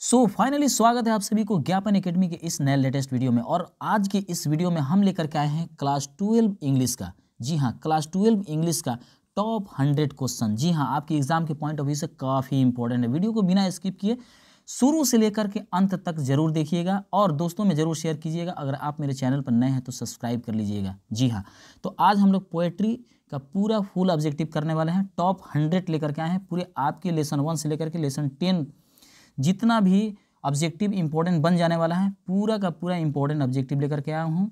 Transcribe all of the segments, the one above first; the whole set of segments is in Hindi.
सो so, फाइनली स्वागत है आप सभी को ज्ञापन एकेडमी के इस नए लेटेस्ट वीडियो में और आज के इस वीडियो में हम लेकर के आए हैं क्लास ट्वेल्व इंग्लिश का जी हाँ क्लास ट्वेल्व इंग्लिश का टॉप हंड्रेड क्वेश्चन जी हाँ आपके एग्जाम के पॉइंट ऑफ व्यू से काफ़ी इंपॉर्टेंट है वीडियो को बिना स्किप किए शुरू से लेकर के अंत तक जरूर देखिएगा और दोस्तों में ज़रूर शेयर कीजिएगा अगर आप मेरे चैनल पर नए हैं तो सब्सक्राइब कर लीजिएगा जी हाँ तो आज हम लोग पोएट्री का पूरा फुल ऑब्जेक्टिव करने वाले हैं टॉप हंड्रेड लेकर के आए हैं पूरे आपके लेसन वन से लेकर के लेसन टेन जितना भी ऑब्जेक्टिव इंपॉर्टेंट बन जाने वाला है पूरा का पूरा इंपॉर्टेंट ऑब्जेक्टिव लेकर के आया हूँ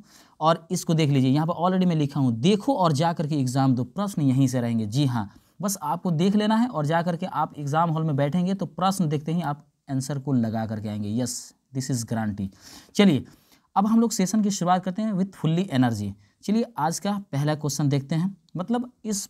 और इसको देख लीजिए यहाँ पर ऑलरेडी मैं लिखा हूँ देखो और जा करके एग्ज़ाम दो प्रश्न यहीं से रहेंगे जी हाँ बस आपको देख लेना है और जा करके आप एग्ज़ाम हॉल में बैठेंगे तो प्रश्न देखते ही आप आंसर को लगा करके आएंगे यस दिस इज़ ग्रांटी चलिए अब हम लोग सेशन की शुरुआत करते हैं विथ फुल्ली एनर्जी चलिए आज का पहला क्वेश्चन देखते हैं मतलब इस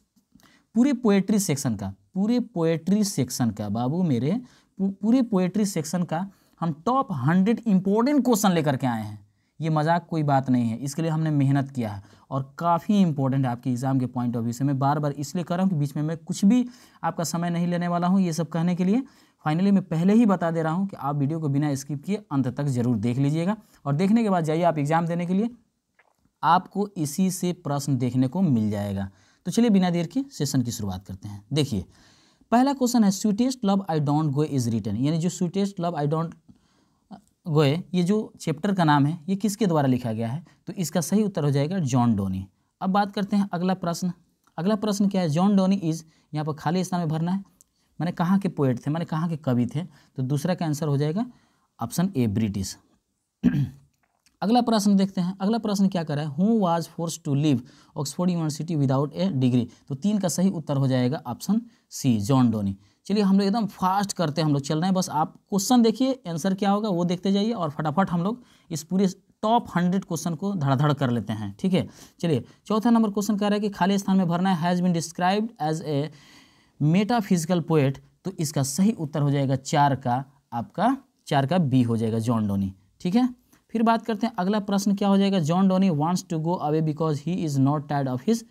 पूरे पोएट्री सेक्शन का पूरे पोएट्री सेक्शन का बाबू मेरे पूरे पोएट्री सेक्शन का हम टॉप हंड्रेड इम्पोर्टेंट क्वेश्चन लेकर के आए हैं ये मजाक कोई बात नहीं है इसके लिए हमने मेहनत किया है और काफ़ी इंपॉर्टेंट आपके एग्ज़ाम के पॉइंट ऑफ व्यू से मैं बार बार इसलिए कर रहा हूँ कि बीच में मैं कुछ भी आपका समय नहीं लेने वाला हूँ ये सब कहने के लिए फाइनली मैं पहले ही बता दे रहा हूँ कि आप वीडियो को बिना स्किप किए अंत तक ज़रूर देख लीजिएगा और देखने के बाद जाइए आप एग्ज़ाम देने के लिए आपको इसी से प्रश्न देखने को मिल जाएगा तो चलिए बिना देर के सेशन की शुरुआत करते हैं देखिए पहला क्वेश्चन है sweetest love I don't go is return यानी जो sweetest love I don't go ये जो चैप्टर का नाम है ये किसके द्वारा लिखा गया है तो इसका सही उत्तर हो जाएगा जॉन डोनी अब बात करते हैं अगला प्रश्न अगला प्रश्न क्या है जॉन डोनी इज यहाँ पर खाली स्थान में भरना है मैंने कहाँ के पोएट थे मैंने कहाँ के कवि थे तो दूसरा का आंसर हो जाएगा ऑप्शन ए ब्रिटिश अगला प्रश्न देखते हैं अगला प्रश्न क्या करा है who was force to leave Oxford University without a degree तो तीन का सही उत्तर हो जाएगा ऑप्शन सी जॉन डोनी चलिए हम लोग एकदम फास्ट करते हैं हम लोग चल रहे हैं बस आप क्वेश्चन देखिए आंसर क्या होगा वो देखते जाइए और फटाफट हम लोग इस पूरे टॉप हंड्रेड क्वेश्चन को धड़ाधड़ कर लेते हैं ठीक है चलिए चौथा नंबर क्वेश्चन कह रहा है कि खाली स्थान में भरना has been described as a metaphysical poet तो इसका सही उत्तर हो जाएगा चार का आपका चार का बी हो जाएगा जॉन डोनी ठीक है फिर बात करते हैं अगला प्रश्न क्या हो जाएगा John Donne wants to go away because he is not tired of his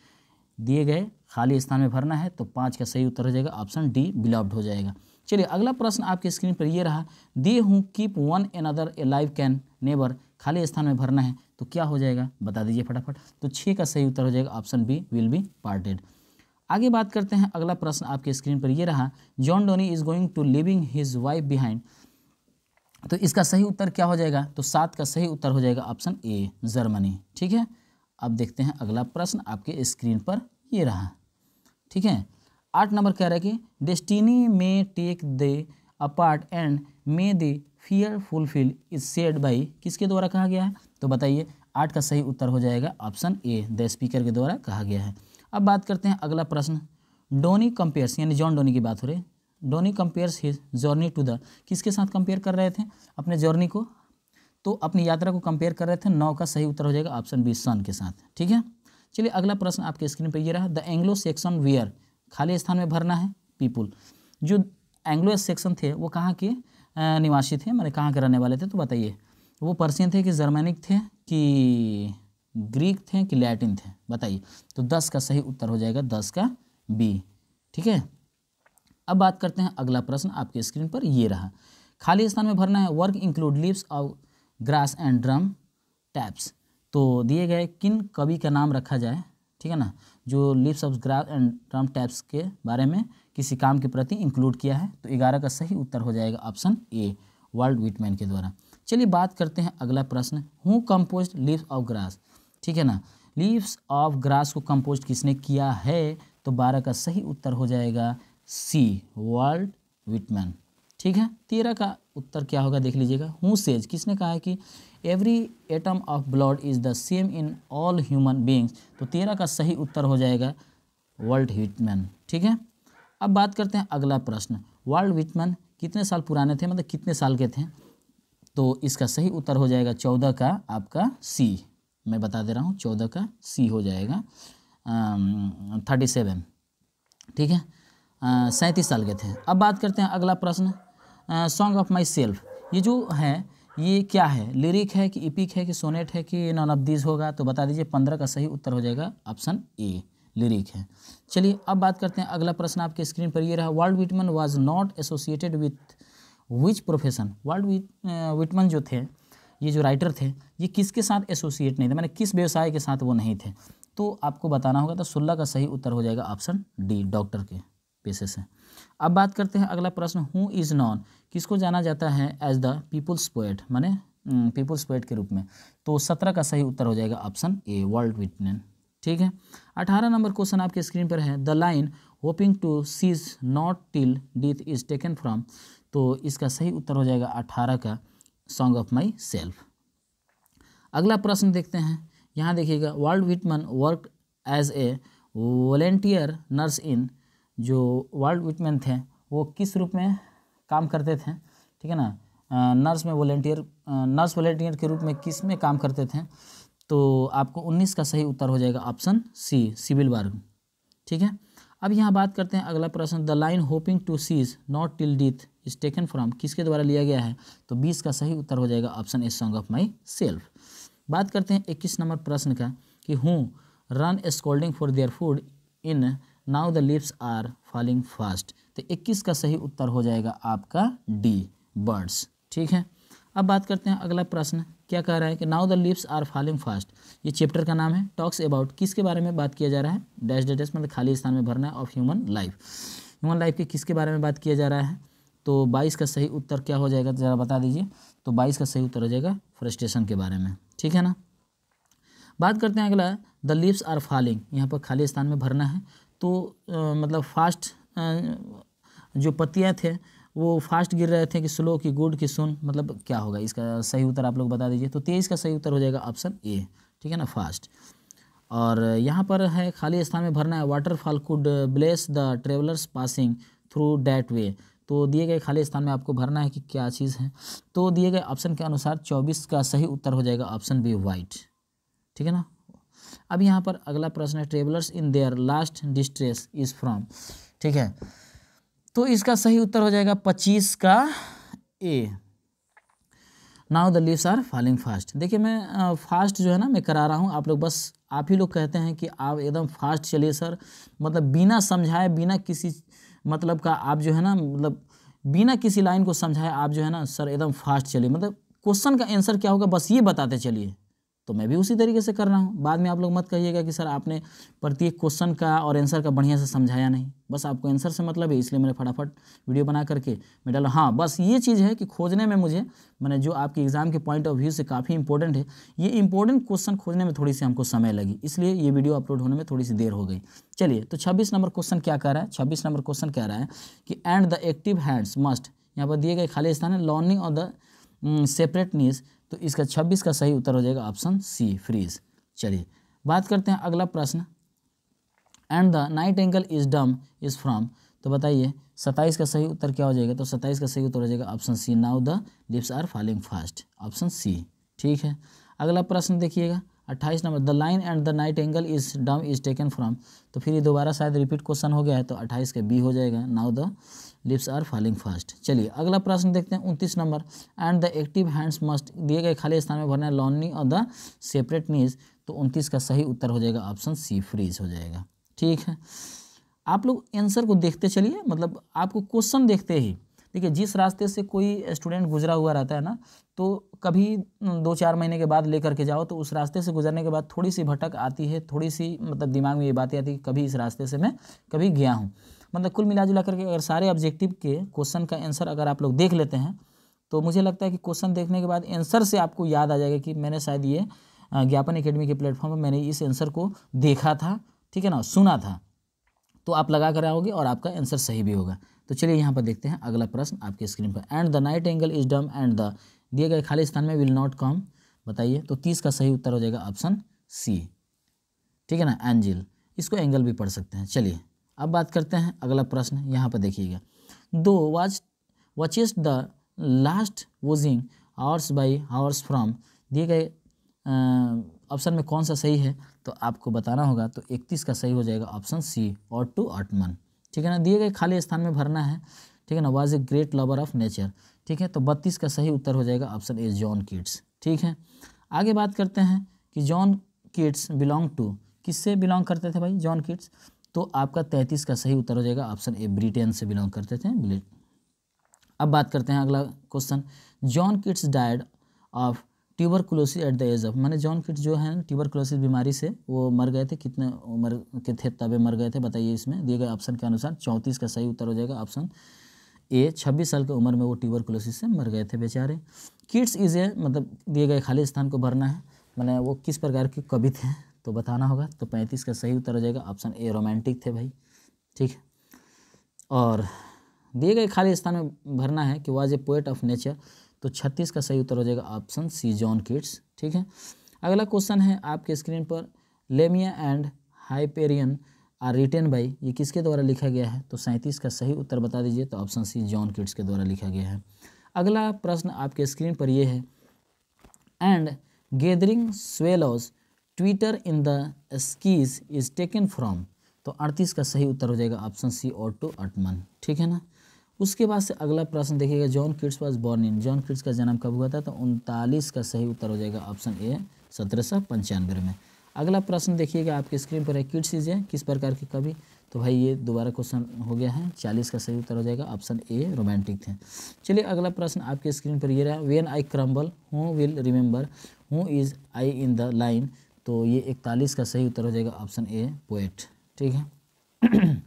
दिए गए खाली स्थान में भरना है तो पाँच का सही उत्तर हो जाएगा ऑप्शन डी बिलॉप्ड हो जाएगा चलिए अगला प्रश्न आपके स्क्रीन पर ये रहा दे हूँ keep one another alive can never खाली स्थान में भरना है तो क्या हो जाएगा बता दीजिए फटाफट तो छः का सही उत्तर हो जाएगा option B will be parted आगे बात करते हैं अगला प्रश्न आपके स्क्रीन पर यह रहा John Donne is going to living his wife behind तो इसका सही उत्तर क्या हो जाएगा तो सात का सही उत्तर हो जाएगा ऑप्शन ए जर्मनी ठीक है अब देखते हैं अगला प्रश्न आपके स्क्रीन पर ये रहा ठीक है आठ नंबर कह रहा है कि destiny may take the apart and may the fear fulfil is said by किसके द्वारा कहा गया है तो बताइए आठ का सही उत्तर हो जाएगा ऑप्शन ए द स्पीकर के द्वारा कहा गया है अब बात करते हैं अगला प्रश्न डोनी कंपेयर्स यानी जॉन डोनी की बात हो रही Donne compares his journey to the किसके साथ कंपेयर कर रहे थे अपने जर्नी को तो अपनी यात्रा को कंपेयर कर रहे थे नौ का सही उत्तर हो जाएगा ऑप्शन बी सन के साथ ठीक है चलिए अगला प्रश्न आपके स्क्रीन पर ये रहा द एंग्लो सेक्शन वियर खाली स्थान में भरना है पीपुल जो एंग्लो सेक्शन थे वो कहाँ के निवासी थे मैंने कहाँ के रहने वाले थे तो बताइए वो पर्सियन थे कि जर्मेनिक थे कि ग्रीक थे कि लैटिन थे बताइए तो दस का सही उत्तर हो जाएगा दस का बी ठीक है अब बात करते हैं अगला प्रश्न आपके स्क्रीन पर ये रहा खाली स्थान में भरना है वर्क इंक्लूड लिप्स और ग्रास एंड ड्रम टैप्स तो दिए गए किन कवि का नाम रखा जाए ठीक है ना जो lips of graph and drum taps के बारे में किसी काम के प्रति इंक्लूड किया है तो ग्यारह का सही उत्तर हो जाएगा ऑप्शन ए वर्ल्ड विटमैन के द्वारा चलिए बात करते हैं अगला प्रश्न who compose lips of grass ठीक है ना लीव्स ऑफ ग्रास को कंपोज किसने किया है तो बारह का सही उत्तर हो जाएगा सी वर्ल्ड विटमैन ठीक है तेरह का उत्तर क्या होगा देख लीजिएगा हु सेज किसने कहा है कि every atom of blood is the same in all human beings तो तेरह का सही उत्तर हो जाएगा वर्ल्ड विटमैन ठीक है अब बात करते हैं अगला प्रश्न वर्ल्ड विटमैन कितने साल पुराने थे मतलब कितने साल के थे तो इसका सही उत्तर हो जाएगा चौदह का आपका सी मैं बता दे रहा हूँ चौदह का सी हो जाएगा थर्टी सेवन ठीक है सैंतीस साल के थे अब बात करते हैं अगला प्रश्न सॉन्ग ऑफ माई सेल्फ ये जो है ये क्या है लिरिक है कि इपिक है कि सोनेट है कि नॉन ऑफ दीज होगा तो बता दीजिए पंद्रह का सही उत्तर हो जाएगा ऑप्शन ए लिरिक है चलिए अब बात करते हैं अगला प्रश्न आपके स्क्रीन पर ये रहा Walt Whitman was not associated with which profession Walt Whitman जो थे ये जो राइटर थे ये किसके साथ एसोसिएट नहीं थे मैंने किस व्यवसाय के साथ वो नहीं थे तो आपको बताना होगा तो सोलह का सही उत्तर हो जाएगा ऑप्शन डी डॉक्टर के पेशे से अब बात करते हैं अगला प्रश्न हु इज़ नॉन किसको जाना जाता है एज द पीपुल्स पोएट माने पीपुल्स पोएट के रूप में तो सत्रह का सही उत्तर हो जाएगा ऑप्शन ए वर्ल्ड विटनेन ठीक है अठारह नंबर क्वेश्चन आपके स्क्रीन पर है the line hoping to cease not till death is taken from तो इसका सही उत्तर हो जाएगा अठारह का सॉन्ग ऑफ माई सेल्फ अगला प्रश्न देखते हैं यहाँ देखिएगा Walt Whitman work as a volunteer nurse in जो वर्ल्ड विटमैन थे वो किस रूप में काम करते थे ठीक है ना नर्स में वॉलेंटियर नर्स वॉलेंटियर के रूप में किस में काम करते थे तो आपको 19 का सही उत्तर हो जाएगा ऑप्शन सी सिविल वार ठीक है अब यहाँ बात करते हैं अगला प्रश्न the line hoping to cease not till death is taken from किसके द्वारा लिया गया है तो 20 का सही उत्तर हो जाएगा option A song of myself बात करते हैं इक्कीस नंबर प्रश्न का कि हूँ run scolding for their food in now the lips are falling fast तो इक्कीस का सही उत्तर हो जाएगा आपका डी बर्ड्स ठीक है अब बात करते हैं अगला प्रश्न क्या कह रहा है कि now the lips are falling fast ये चैप्टर का नाम है टॉक्स अबाउट किसके बारे में बात किया जा रहा है डैश डैश मतलब खाली स्थान में भरना है of human life human life के किसके बारे में बात किया जा रहा है तो बाईस का सही उत्तर क्या हो जाएगा ज़रा बता दीजिए तो बाईस का सही उत्तर हो जाएगा फ्रस्ट्रेशन के बारे में ठीक है ना बात करते हैं अगला द लिप्स आर फॉलिंग यहाँ पर खाली स्थान में भरना है तो मतलब फास्ट जो पत्तियाँ थे वो फास्ट गिर रहे थे कि स्लो की गुड की सुन मतलब क्या होगा इसका सही उत्तर आप लोग बता दीजिए तो तेईस का सही उत्तर हो जाएगा ऑप्शन ए ठीक है ना फास्ट और यहाँ पर है खाली स्थान में भरना है waterfall could bless the travellers passing through that way तो दिए गए खाली स्थान में आपको भरना है कि क्या चीज़ है तो दिए गए ऑप्शन के अनुसार चौबीस का सही उत्तर हो जाएगा ऑप्शन बी वाइट ठीक है ना अब यहाँ पर अगला प्रश्न है travellers in their last distress is from ठीक है तो इसका सही उत्तर हो जाएगा पच्चीस का A now the leaves are falling fast देखिए मैं फास्ट जो है ना मैं करा रहा हूँ आप लोग बस आप ही लोग कहते हैं कि आप एकदम फास्ट चलिए सर मतलब बिना समझाए बिना किसी मतलब का आप जो है ना मतलब बिना किसी लाइन को समझाए आप जो है ना सर एकदम फास्ट चलिए मतलब क्वेश्चन का आंसर क्या होगा बस ये बताते चलिए तो मैं भी उसी तरीके से कर रहा हूँ बाद में आप लोग मत कहिएगा कि सर आपने प्रत्येक क्वेश्चन का और आंसर का बढ़िया से समझाया नहीं बस आपको आंसर से मतलब है इसलिए मैंने फटाफट वीडियो बना करके मैं डालू हाँ बस ये चीज़ है कि खोजने में मुझे मैंने जो आपके एग्ज़ाम के पॉइंट ऑफ व्यू से काफ़ी इंपॉर्टेंट है ये इंपॉर्टेंट क्वेश्चन खोजने में थोड़ी सी हमको समय लगी इसलिए ये वीडियो अपलोड होने में थोड़ी सी देर हो गई चलिए तो छब्बीस नंबर क्वेश्चन क्या कह रहा है छब्बीस नंबर क्वेश्चन कह रहा है कि and the active hands must यहाँ पर दिए गए खाली स्थान है लॉर्निंग और द सेपरेटनेस तो इसका छब्बीस का सही उत्तर हो जाएगा ऑप्शन सी फ्रीज चलिए बात करते हैं अगला प्रश्न and the night angle is dumb is from तो बताइए सत्ताईस का सही उत्तर क्या हो जाएगा तो सत्ताईस का सही उत्तर हो जाएगा option C now the lips are falling fast option C ठीक है अगला प्रश्न देखिएगा अट्ठाईस number the line and the night angle is dumb is taken from तो फिर ये दोबारा शायद रिपीट क्वेश्चन हो गया है तो अट्ठाईस का बी हो जाएगा now the lips are falling fast चलिए अगला प्रश्न देखते हैं उनतीस number and the active hands must दिए गए खाली स्थान में भरना है लॉन्नी और द सेपरेट नीज तो उनतीस का सही उत्तर हो जाएगा ऑप्शन सी फ्रीज हो जाएगा ठीक है आप लोग आंसर को देखते चलिए मतलब आपको क्वेश्चन देखते ही देखिए जिस रास्ते से कोई स्टूडेंट गुजरा हुआ रहता है ना तो कभी दो चार महीने के बाद लेकर के जाओ तो उस रास्ते से गुजरने के बाद थोड़ी सी भटक आती है थोड़ी सी मतलब दिमाग में ये बातें आती है कि कभी इस रास्ते से मैं कभी गया हूँ मतलब कुल मिला जुला करके अगर सारे ऑब्जेक्टिव के क्वेश्चन का आंसर अगर आप लोग देख लेते हैं तो मुझे लगता है कि क्वेश्चन देखने के बाद आंसर से आपको याद आ जाएगा कि मैंने शायद ये ज्ञापन एकेडमी के प्लेटफॉर्म पर मैंने इस आंसर को देखा था ठीक है ना सुना था तो आप लगा कर आओगे और आपका आंसर सही भी होगा तो चलिए यहाँ पर देखते हैं अगला प्रश्न आपके स्क्रीन पर and the night angle is dumb and the दिए गए खाली स्थान में विल नॉट कम बताइए तो तीस का सही उत्तर हो जाएगा ऑप्शन सी ठीक है ना एंजिल इसको एंगल भी पढ़ सकते हैं चलिए अब बात करते हैं अगला प्रश्न यहाँ पर देखिएगा दो watch watch is the last वोजिंग आवर्स बाई आवर्स फ्रॉम दिए गए ऑप्शन में कौन सा सही है तो आपको बताना होगा तो 31 का सही हो जाएगा ऑप्शन सी और टू ऑटमन ठीक है ना दिए गए खाली स्थान में भरना है ठीक है ना was a great lover of nature ठीक है तो बत्तीस का सही उत्तर हो जाएगा ऑप्शन ए जॉन किड्स ठीक है आगे बात करते हैं कि जॉन किड्स बिलोंग टू किससे बिलोंग करते थे भाई जॉन किड्स तो आपका तैंतीस का सही उत्तर हो जाएगा ऑप्शन ए ब्रिटेन से बिलोंग करते थे अब बात करते हैं अगला question John Keats died of tuberculosis at the age of मैंने जॉन किट जो है ट्यूबर क्लोसिस बीमारी से वो मर गए थे कितने उम्र के थे तब मर गए थे बताइए इसमें दिए गए ऑप्शन के अनुसार चौंतीस का सही उत्तर हो जाएगा ऑप्शन ए छब्बीस साल की उम्र में वो ट्यूबर क्लोसिस से मर गए थे बेचारे किड्स इज ए मतलब दिए गए खाली स्थान को भरना है मैंने वो किस प्रकार के कवि थे तो बताना होगा तो पैंतीस का सही उत्तर हो जाएगा ऑप्शन ए रोमांटिक थे भाई ठीक है और दिए गए खाली स्थान में भरना है कि was a poet of nature तो छत्तीस का सही उत्तर हो जाएगा ऑप्शन सी जॉन किड्स ठीक है अगला क्वेश्चन है आपके स्क्रीन पर Lamia and Hyperion are written by ये किसके द्वारा लिखा गया है तो सैंतीस का सही उत्तर बता दीजिए तो ऑप्शन सी जॉन किड्स के द्वारा लिखा गया है अगला प्रश्न आपके स्क्रीन पर यह है and gathering swallows twitter in the skies is taken from तो अड़तीस का सही उत्तर हो जाएगा ऑप्शन सी ऑटो अटमन ठीक है ना उसके बाद से अगला प्रश्न देखिएगा John Keats was born in John Keats का जन्म कब हुआ था तो उनतालीस का सही उत्तर हो जाएगा ऑप्शन ए सत्रह सौ पंचानवे में अगला प्रश्न देखिएगा आपके स्क्रीन पर है किड्स इज है किस प्रकार की कवि तो भाई ये दोबारा क्वेश्चन हो गया है चालीस का सही उत्तर हो जाएगा ऑप्शन ए रोमांटिक थे चलिए अगला प्रश्न आपके स्क्रीन पर ये रहा when I crumble who will remember who is I in the line तो ये इकतालीस का सही उत्तर हो जाएगा ऑप्शन ए पोएट ठीक है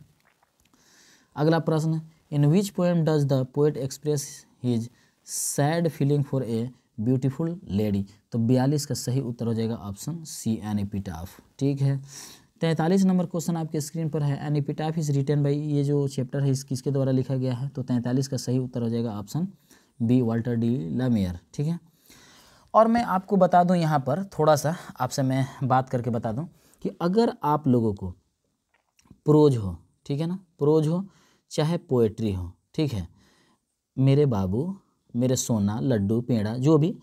अगला प्रश्न in which poem does the poet express his sad feeling for a beautiful lady तो बयालीस का सही उत्तर हो जाएगा ऑप्शन सी एन एपिटाफ ठीक है तैंतालीस नंबर क्वेश्चन आपके स्क्रीन पर है an epitaph is return by ये जो चैप्टर है इस किसके द्वारा लिखा गया है तो तैंतालीस का सही उत्तर हो जाएगा option B Walter de la Mare ठीक है और मैं आपको बता दूं यहाँ पर थोड़ा सा आपसे मैं बात करके बता दूं कि अगर आप लोगों को प्रोज हो ठीक है ना प्रोज हो चाहे पोएट्री हो ठीक है मेरे बाबू मेरे सोना लड्डू पेड़ा जो भी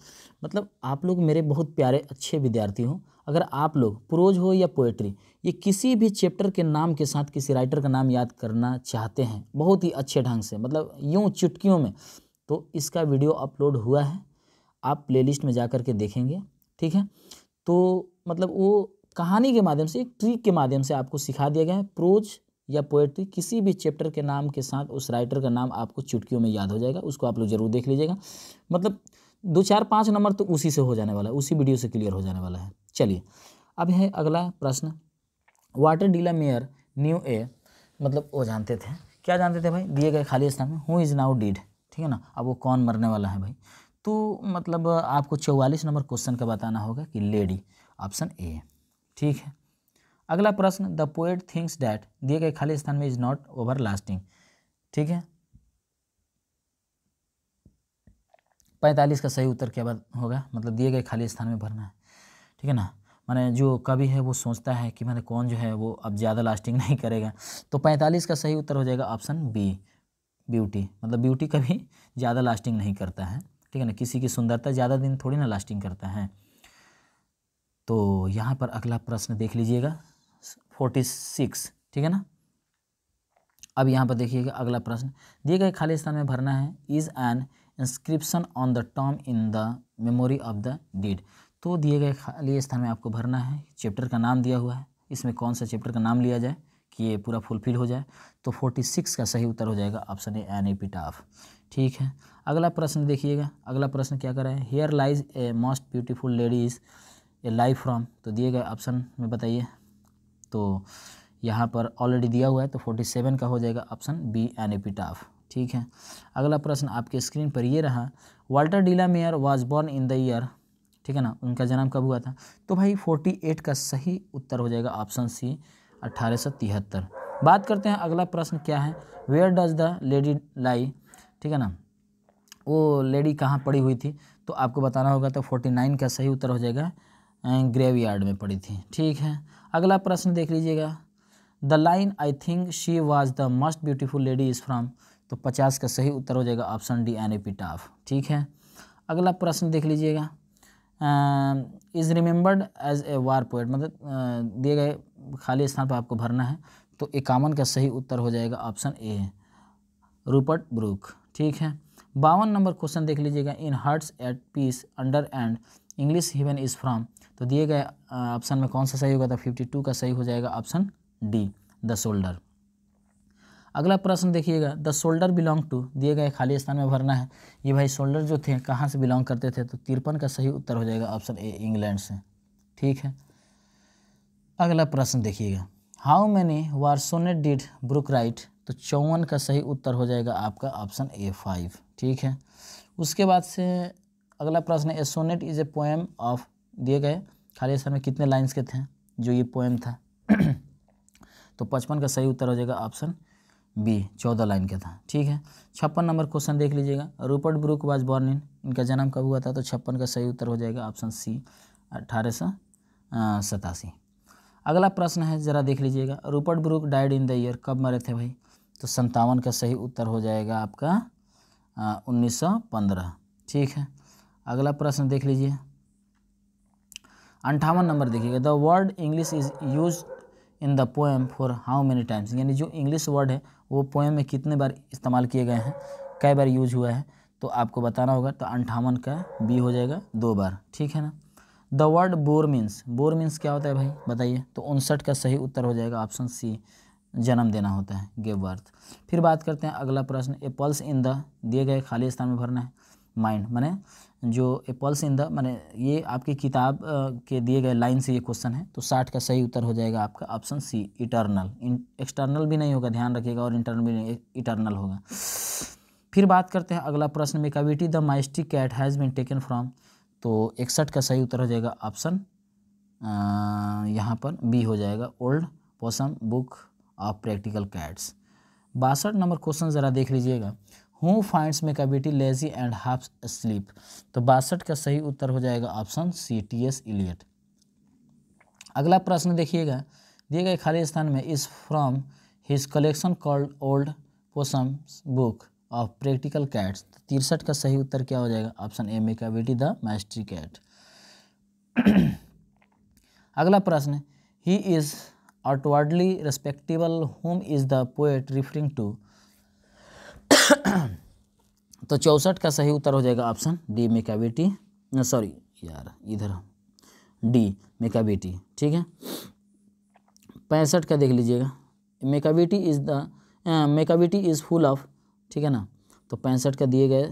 मतलब आप लोग मेरे बहुत प्यारे अच्छे विद्यार्थी हो अगर आप लोग प्रोज हो या पोएट्री ये किसी भी चैप्टर के नाम के साथ किसी राइटर का नाम याद करना चाहते हैं बहुत ही अच्छे ढंग से मतलब यूँ चुटकियों में तो इसका वीडियो अपलोड हुआ है आप प्लेलिस्ट में जा कर के देखेंगे ठीक है तो मतलब वो कहानी के माध्यम से एक ट्रिक के माध्यम से आपको सिखा दिया गया है प्रोज या पोएट्री किसी भी चैप्टर के नाम के साथ उस राइटर का नाम आपको चुटकियों में याद हो जाएगा उसको आप लोग ज़रूर देख लीजिएगा मतलब दो चार पाँच नंबर तो उसी से हो जाने वाला है उसी वीडियो से क्लियर हो जाने वाला है चलिए अब है अगला प्रश्न Walter de la Mare knew a मतलब वो जानते थे क्या जानते थे भाई दिए गए खाली स्थान में हु इज़ नाउ डीड ठीक है ना अब वो कौन मरने वाला है भाई तो मतलब आपको चौवालीस नंबर क्वेश्चन का बताना होगा कि लेडी ऑप्शन ए ठीक है अगला प्रश्न द पोएट थिंग्स डैट दिए गए खाली स्थान में इज नॉट ओवर लास्टिंग ठीक है पैंतालीस का सही उत्तर क्या होगा मतलब दिए गए खाली स्थान में भरना है ठीक है ना मैंने जो कवि है वो सोचता है कि मैंने कौन जो है वो अब ज़्यादा लास्टिंग नहीं करेगा तो पैंतालीस का सही उत्तर हो जाएगा ऑप्शन बी ब्यूटी मतलब ब्यूटी कभी ज़्यादा लास्टिंग नहीं करता है ठीक है ना किसी की सुंदरता ज़्यादा दिन थोड़ी ना लास्टिंग करता है तो यहाँ पर अगला प्रश्न देख लीजिएगा फोर्टी सिक्स ठीक है ना अब यहाँ पर देखिएगा अगला प्रश्न दिए गए खाली स्थान में भरना है is an inscription on the term in the memory of the deed तो दिए गए खाली स्थान में आपको भरना है चैप्टर का नाम दिया हुआ है इसमें कौन सा चैप्टर का नाम लिया जाए कि ये पूरा फुलफिल हो जाए तो फोर्टी सिक्स का सही उत्तर हो जाएगा ऑप्शन ए एन एपिटाफ ठीक है अगला प्रश्न देखिएगा अगला प्रश्न क्या करा है here lies a most beautiful ladies a life from तो दिए गए ऑप्शन में बताइए तो यहाँ पर ऑलरेडी दिया हुआ है तो 47 का हो जाएगा ऑप्शन बी एन एपिटाफ ठीक है अगला प्रश्न आपके स्क्रीन पर ये रहा Walter de la Mare was born in the year ठीक है ना उनका जन्म कब हुआ था तो भाई 48 का सही उत्तर हो जाएगा ऑप्शन सी अट्ठारह बात करते हैं अगला प्रश्न क्या है where does the lady lie ठीक है ना वो लेडी कहाँ पड़ी हुई थी तो आपको बताना होगा तो 49 का सही उत्तर हो जाएगा ग्रेवयार्ड में पड़ी थी ठीक है अगला प्रश्न देख लीजिएगा the line I think she was the must beautiful lady is from तो पचास का सही उत्तर हो जाएगा option D an epitaph ठीक है अगला प्रश्न देख लीजिएगा is remembered as a war poet मतलब दिए गए खाली स्थान पर आपको भरना है तो इक्यावन का सही उत्तर हो जाएगा ऑप्शन ए रूपर्ट ब्रूक ठीक है बावन नंबर क्वेश्चन देख लीजिएगा in hearts at peace under and English heaven is from तो दिए गए ऑप्शन में कौन सा सही होगा तो फिफ्टी टू का सही हो जाएगा ऑप्शन डी द शोल्डर अगला प्रश्न देखिएगा द शोल्डर बिलोंग टू दिए गए खाली स्थान में भरना है ये भाई शोल्डर जो थे कहाँ से बिलोंग करते थे तो तिरपन का सही उत्तर हो जाएगा ऑप्शन ए इंग्लैंड से ठीक है अगला प्रश्न देखिएगा how many war sonnets did Brooke write तो चौवन का सही उत्तर हो जाएगा आपका ऑप्शन ए फाइव ठीक है उसके बाद से अगला प्रश्न a sonnet is a poem of दिए गए खाली स्थान में कितने लाइन्स के थे जो ये पोएम था तो पचपन का सही उत्तर हो जाएगा ऑप्शन बी चौदह लाइन का था ठीक है छप्पन नंबर क्वेश्चन देख लीजिएगा Rupert Brooke was born in इनका जन्म कब हुआ था तो छप्पन का सही उत्तर हो जाएगा ऑप्शन सी अट्ठारह सौ सतासी अगला प्रश्न है ज़रा देख लीजिएगा Rupert Brooke died in the year कब मरे थे भाई तो संतावन का सही उत्तर हो जाएगा आपका उन्नीस सौ पंद्रह ठीक है अगला प्रश्न देख लीजिए अंठावन नंबर देखिएगा the word English is use in the poem for how many times यानी जो इंग्लिश वर्ड है वो पोएम में कितने बार इस्तेमाल किए गए हैं कई बार यूज हुआ है तो आपको बताना होगा तो अंठावन का बी हो जाएगा दो बार ठीक है ना the word bore means bore means क्या होता है भाई बताइए तो उनसठ का सही उत्तर हो जाएगा ऑप्शन सी जन्म देना होता है गिव बर्थ फिर बात करते हैं अगला प्रश्न ए पल्स इन द दिए गए खाली स्थान में भरना है माइंड माने जो ए पल्स इन द मैंने ये आपकी किताब के दिए गए लाइन से ये क्वेश्चन है तो साठ का सही उत्तर हो जाएगा आपका ऑप्शन सी इटर्नल एक्सटर्नल भी नहीं होगा ध्यान रखिएगा और इंटरनल भी नहीं इटर्नल होगा फिर बात करते हैं अगला प्रश्न Macavity the mystic cat has been taken from तो इकसठ का सही उत्तर हो जाएगा ऑप्शन यहाँ पर बी हो जाएगा old possum book of practical cats बासठ नंबर क्वेश्चन ज़रा देख लीजिएगा हु फाइंड्स में बेटी लेजी एंड हाफ स्लीप तो बासठ का सही उत्तर हो जाएगा option C T S Eliot अगला प्रश्न देखिएगा दिए गए खाली स्थान में is from his collection called old possum book of practical cats तिरसठ का सही उत्तर क्या हो जाएगा ऑप्शन ए में बेटी द मैस्ट्री कैट अगला प्रश्न he is outwardly respectable whom is the poet referring to तो चौसठ का सही उत्तर हो जाएगा ऑप्शन डी मेकाबेटी सॉरी यार इधर डी मेकाबेटी ठीक है पैंसठ का देख लीजिएगा Macavity is the Macavity is full of ठीक है ना तो पैंसठ का दिए गए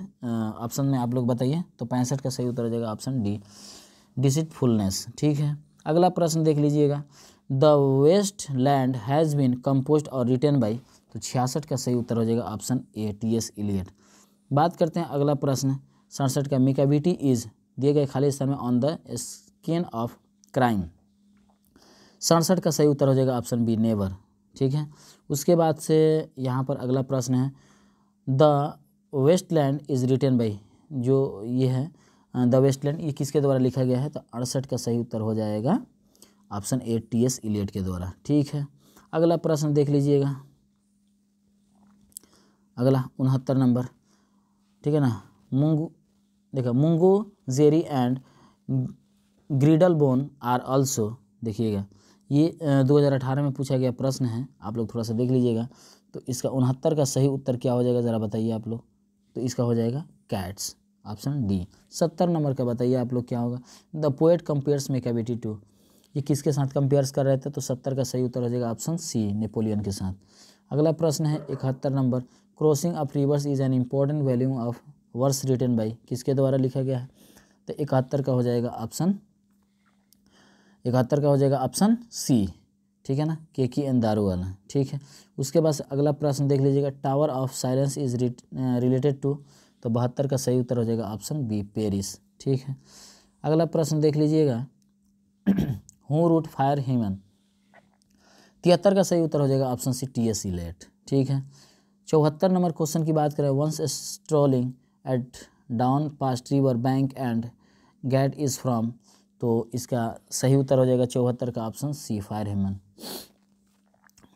ऑप्शन में आप लोग बताइए तो पैंसठ का सही उत्तर हो जाएगा ऑप्शन डी फुलनेस ठीक है अगला प्रश्न देख लीजिएगा the wasteland has been composed और रिटेन बाई तो छियासठ का सही उत्तर हो जाएगा option A T S Eliot बात करते हैं अगला प्रश्न सड़सठ का मिकाबिटी इज दिए गए खाली स्थान में on the skin of crime सड़सठ का सही उत्तर हो जाएगा ऑप्शन बी नेवर ठीक है उसके बाद से यहाँ पर अगला प्रश्न है the wasteland is written by जो ये है द वेस्टलैंड ये किसके द्वारा लिखा गया है तो अड़सठ का सही उत्तर हो जाएगा option A T S Eliot के द्वारा ठीक है अगला प्रश्न देख लीजिएगा अगला उनहत्तर नंबर ठीक है ना मुंगू देखो Mungojerrie and Griddlebone are also देखिएगा ये 2018 में पूछा गया प्रश्न है आप लोग थोड़ा सा देख लीजिएगा तो इसका उनहत्तर का सही उत्तर क्या हो जाएगा ज़रा बताइए आप लोग तो इसका हो जाएगा कैट्स ऑप्शन डी सत्तर नंबर का बताइए आप लोग क्या होगा the poet compares Macavity to ये किसके साथ कंपेयर्स कर रहे थे तो सत्तर का सही उत्तर हो जाएगा ऑप्शन सी नेपोलियन के साथ अगला प्रश्न है इकहत्तर number crossing of rivers is an important value of verse return by किसके द्वारा लिखा गया है तो इकहत्तर का हो जाएगा ऑप्शन इकहत्तर का हो जाएगा ऑप्शन सी ठीक है ना के की एन दारू वाला ठीक है उसके बाद अगला प्रश्न देख लीजिएगा tower of silence is related to तो बहत्तर का सही उत्तर हो जाएगा ऑप्शन बी पेरिस ठीक है अगला प्रश्न देख लीजिएगा हु रूट फायर ह्यूमन तिहत्तर का सही उत्तर हो जाएगा ऑप्शन सी टी एस लेट ठीक है चौहत्तर नंबर क्वेश्चन की बात करें once strolling at down past river bank and gate is from तो इसका सही उत्तर हो जाएगा चौहत्तर का ऑप्शन सी फायर ह्यूमन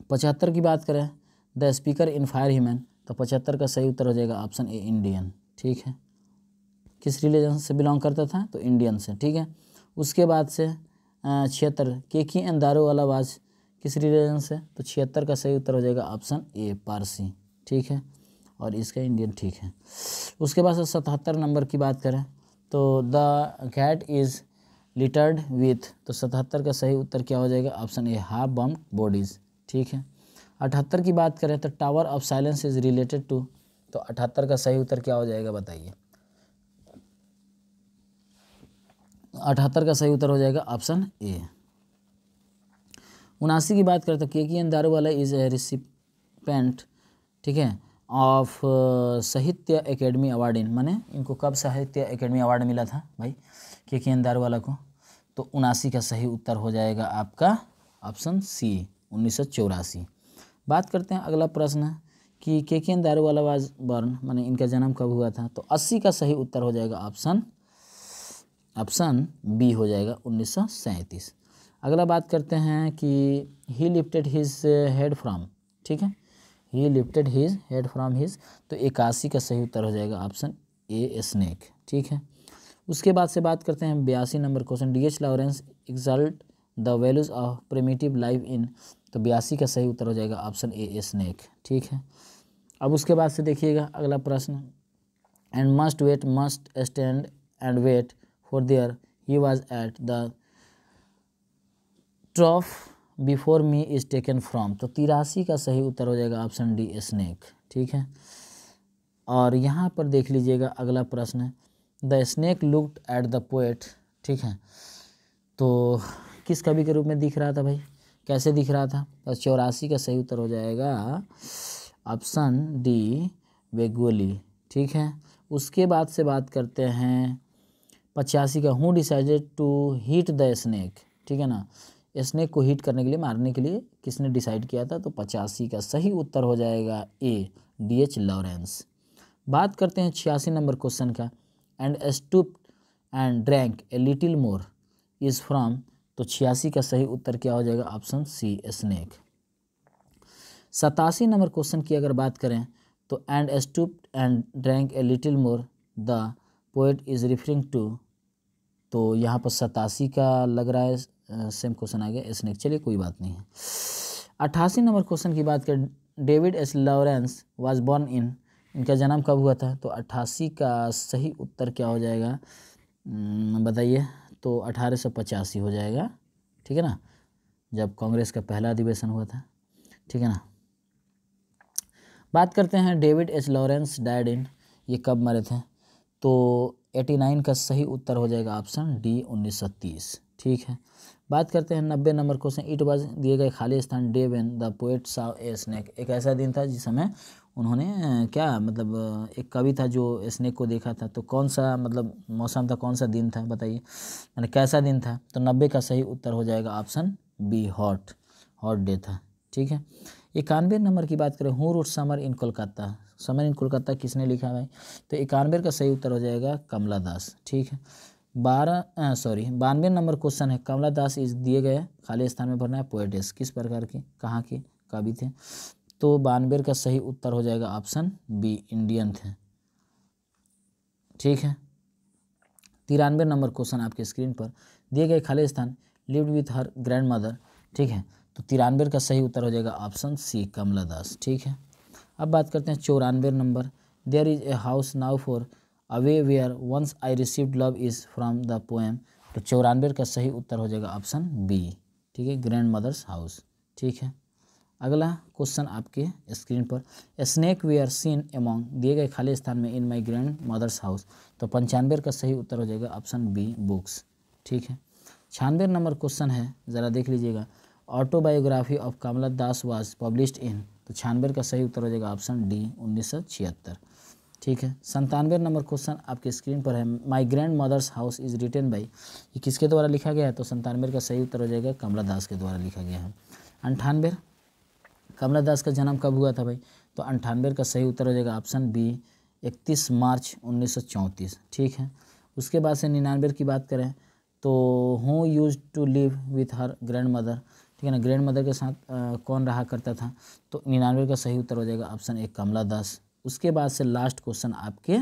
पचहत्तर की बात करें the speaker in fire human तो पचहत्तर का सही उत्तर हो जाएगा ऑप्शन ए इंडियन ठीक है किस रिलीजन से बिलोंग करता था तो इंडियन से ठीक है उसके बाद से छिहत्तर केकी एंड दारू वाला आवाज़ किस रिलीजन से तो छिहत्तर का सही उत्तर हो जाएगा ऑप्शन ए पारसी ठीक है और इसका इंडियन ठीक है उसके बाद सतहत्तर नंबर की बात करें तो the cat is littered with तो सतहत्तर का सही उत्तर क्या हो जाएगा option A half bomb bodies ठीक है अठहत्तर की बात करें तो tower of silence is related to तो अठहत्तर का सही उत्तर क्या हो जाएगा बताइए अठहत्तर का सही उत्तर हो जाएगा ऑप्शन ए उनासी की बात करें तो के एन दारू वाला इज़ ए रिसिपेंट ठीक है of uh, Sahitya Akademi award in माने इनको कब साहित्य एकेडमी अवार्ड मिला था भाई के के अंदार वाला को तो उनासी का सही उत्तर हो जाएगा आपका ऑप्शन सी उन्नीस बात करते हैं अगला प्रश्न कि के के एन दारूवाला वाज बर्न माने इनका जन्म कब हुआ था तो 80 का सही उत्तर हो जाएगा ऑप्शन ऑप्शन बी हो जाएगा उन्नीस अगला बात करते हैं कि he lifted his head from ठीक है he lifted his head from his तो इक्यासी का सही उत्तर हो जाएगा ऑप्शन ए स्नैक ठीक है उसके बाद से बात करते हैं बयासी number question D H Lawrence exalt the values of primitive life in तो बयासी का सही उत्तर हो जाएगा ऑप्शन ए स्नैक ठीक है अब उसके बाद से देखिएगा अगला प्रश्न and must wait must stand and wait for there he was at the trough before me is taken from तो तिरासी का सही उत्तर हो जाएगा ऑप्शन डी स्नैक ठीक है और यहाँ पर देख लीजिएगा अगला प्रश्न the snake looked at the poet ठीक है तो किस कवि के रूप में दिख रहा था भाई कैसे दिख रहा था तो चौरासी का सही उत्तर हो जाएगा ऑप्शन डी वेगोली ठीक है उसके बाद से बात करते हैं पचासी का who decided to hit the snake ठीक है ना स्नेक को हीट करने के लिए मारने के लिए किसने डिसाइड किया था तो पचासी का सही उत्तर हो जाएगा ए डी एच लॉरेंस बात करते हैं छियासी नंबर क्वेश्चन का and stoop and drank a little more is from तो छियासी का सही उत्तर क्या हो जाएगा ऑप्शन सी स्नेक सतासी नंबर क्वेश्चन की अगर बात करें तो and stoop and drank a little more the poet is referring to तो यहाँ पर सतासी का लग रहा है सेम क्वेश्चन आ गया एस नेक्स्ट चलिए कोई बात नहीं है अट्ठासी नंबर क्वेश्चन की बात करें David S Lawrence was born in इनका जन्म कब हुआ था तो अट्ठासी का सही उत्तर क्या हो जाएगा बताइए तो अठारह सौ पचासी हो जाएगा ठीक है ना जब कांग्रेस का पहला अधिवेशन हुआ था ठीक है ना बात करते हैं David H Lawrence died in ये कब मरे थे तो 89 का सही उत्तर हो जाएगा ऑप्शन डी उन्नीस तीस ठीक है बात करते हैं नब्बे नंबर क्वेश्चन इट वॉज दिए गए खाली स्थान day when the poet saw a snake एक ऐसा दिन था जिस समय उन्होंने क्या मतलब एक कवि था जो स्नैक को देखा था तो कौन सा मतलब मौसम था कौन सा दिन था बताइए मैंने कैसा दिन था तो नब्बे का सही उत्तर हो जाएगा option B hot hot day था ठीक है इक्यानवे नंबर की बात करें who wrote summer in Kolkata summer in Kolkata किसने लिखा भाई तो इक्यानवे का सही उत्तर हो जाएगा कमला दास ठीक है बारह सॉरी बानवे नंबर क्वेश्चन है कमला दास इस दिए गए खाली स्थान में भरना है पोएटिस किस प्रकार की कहाँ की कवि थे तो बानवे का सही उत्तर हो जाएगा ऑप्शन बी इंडियन थे ठीक है तिरानवे नंबर क्वेश्चन आपके स्क्रीन पर दिए गए खाली स्थान lived with her grandmother ठीक है तो तिरानवे का सही उत्तर हो जाएगा ऑप्शन सी कमला दास ठीक है अब बात करते हैं चौरानवे number there is a house now far away where once I received love is from the poem तो चौरानवे का सही उत्तर हो जाएगा ऑप्शन बी ठीक है ग्रैंड मदर्स हाउस ठीक है अगला क्वेश्चन आपके स्क्रीन पर snake we are seen among दिए गए खाली स्थान में in my grandmother's house तो पंचानवे का सही उत्तर हो जाएगा ऑप्शन बी बुक्स ठीक है छियानवे नंबर क्वेश्चन है ज़रा देख लीजिएगा autobiography of Kamala Das was published in तो छियानवे का सही उत्तर हो जाएगा ऑप्शन डी उन्नीस सौ छिहत्तर ठीक है संतानवे नंबर क्वेश्चन आपके स्क्रीन पर है my grandmother's house is written by ये किसके द्वारा लिखा गया है तो संतानवे का सही उत्तर हो जाएगा कमला दास के द्वारा लिखा गया है अंठानवे कमला दास का जन्म कब हुआ था भाई तो अंठानवे का सही उत्तर हो जाएगा ऑप्शन बी इकतीस मार्च उन्नीस ठीक है उसके बाद से निन्यानवे की बात करें तो who used to live with her grandmother ठीक है ना ग्रैंड मदर के साथ आ, कौन रहा करता था तो निन्यानवे का सही उत्तर हो जाएगा ऑप्शन ए कमला दास उसके बाद से लास्ट क्वेश्चन आपके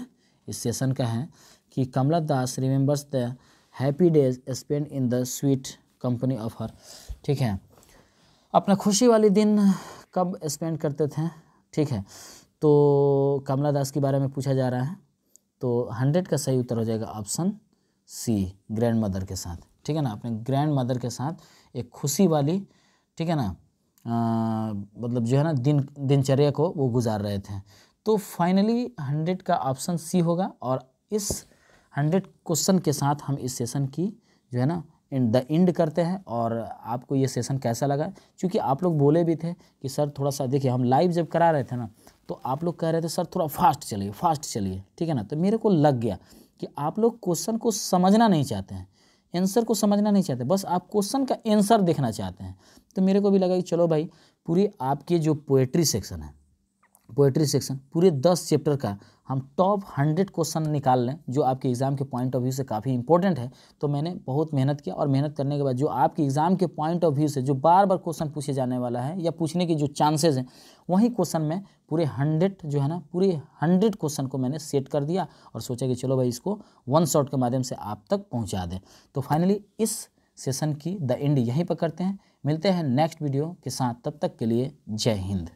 इस सेशन का है कि Kamala Das remembers the happy days spend in the sweet company of her ठीक है अपना खुशी वाले दिन कब स्पेंड करते थे ठीक है तो कमला दास के बारे में पूछा जा रहा है तो हंड्रेड का सही उत्तर हो जाएगा ऑप्शन सी ग्रैंड मदर के साथ ठीक है ना अपने ग्रैंड मदर के साथ एक खुशी वाली ठीक है ना आ, मतलब जो है ना दिन दिनचर्या को वो गुजार रहे थे तो फाइनली हंड्रेड का ऑप्शन सी होगा और इस हंड्रेड क्वेश्चन के साथ हम इस सेशन की जो है ना द एंड करते हैं और आपको ये सेशन कैसा लगा क्योंकि आप लोग बोले भी थे कि सर थोड़ा सा देखिए हम लाइव जब करा रहे थे ना तो आप लोग कह रहे थे सर थोड़ा फास्ट चलिए फास्ट चलिए ठीक है ना तो मेरे को लग गया कि आप लोग क्वेश्चन को समझना नहीं चाहते हैं एंसर को समझना नहीं चाहते बस आप क्वेश्चन का एंसर देखना चाहते हैं तो मेरे को भी लगा कि चलो भाई पूरी आपकी जो पोएट्री सेक्शन है पोएट्री सेक्शन पूरे दस चैप्टर का हम टॉप हंड्रेड क्वेश्चन निकाल लें जो आपके एग्ज़ाम के पॉइंट ऑफ व्यू से काफ़ी इंपॉर्टेंट है तो मैंने बहुत मेहनत किया और मेहनत करने के बाद जो आपके एग्ज़ाम के पॉइंट ऑफ व्यू से जो बार बार क्वेश्चन पूछे जाने वाला है या पूछने के जो चांसेज़ हैं वही क्वेश्चन में पूरे हंड्रेड जो है ना पूरे हंड्रेड क्वेश्चन को मैंने सेट कर दिया और सोचा कि चलो भाई इसको वन शॉट के माध्यम से आप तक पहुँचा दें तो फाइनली इस सेशन की द एंड यहीं पर करते हैं मिलते हैं नेक्स्ट वीडियो के साथ तब तक के लिए जय हिंद